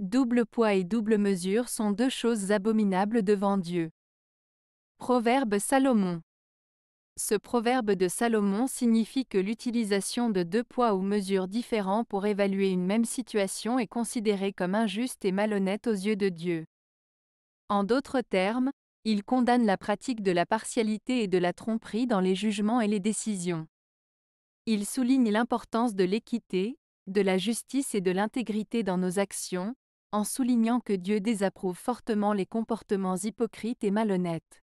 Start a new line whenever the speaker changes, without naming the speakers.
Double poids et double mesure sont deux choses abominables devant Dieu. Proverbe Salomon. Ce proverbe de Salomon signifie que l'utilisation de deux poids ou mesures différents pour évaluer une même situation est considérée comme injuste et malhonnête aux yeux de Dieu. En d'autres termes, il condamne la pratique de la partialité et de la tromperie dans les jugements et les décisions. Il souligne l'importance de l'équité, de la justice et de l'intégrité dans nos actions, en soulignant que Dieu désapprouve fortement les comportements hypocrites et
malhonnêtes.